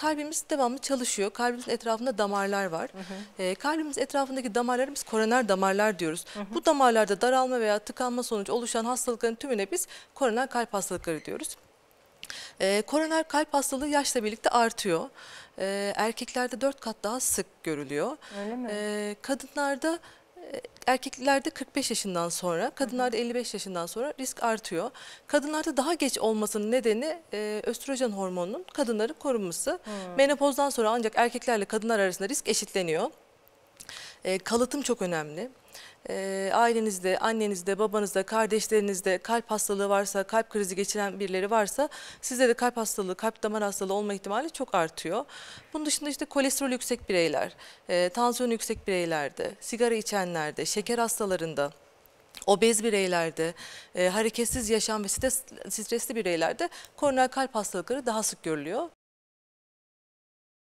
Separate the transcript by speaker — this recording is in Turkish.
Speaker 1: kalbimiz devamlı çalışıyor. Kalbimizin etrafında damarlar var. Hı hı. E, kalbimiz etrafındaki damarlarımız koroner damarlar diyoruz. Hı hı. Bu damarlarda daralma veya tıkanma sonucu oluşan hastalıkların tümüne biz koroner kalp hastalıkları diyoruz. E, koroner kalp hastalığı yaşla birlikte artıyor. E, erkeklerde dört kat daha sık görülüyor. Öyle mi? E, kadınlarda erkeklerde 45 yaşından sonra, kadınlarda 55 yaşından sonra risk artıyor. Kadınlarda daha geç olmasının nedeni e, östrojen hormonunun kadınları korunması. Hı. Menopozdan sonra ancak erkeklerle kadınlar arasında risk eşitleniyor. E, kalıtım çok önemli e, ailenizde, annenizde, babanızda, kardeşlerinizde kalp hastalığı varsa, kalp krizi geçiren birileri varsa sizde de kalp hastalığı, kalp damar hastalığı olma ihtimali çok artıyor. Bunun dışında işte kolesterol yüksek bireyler, e, tansiyon yüksek bireylerde, sigara içenlerde, şeker hastalarında, obez bireylerde, e, hareketsiz yaşam ve stresli bireylerde koroner kalp hastalıkları daha sık görülüyor.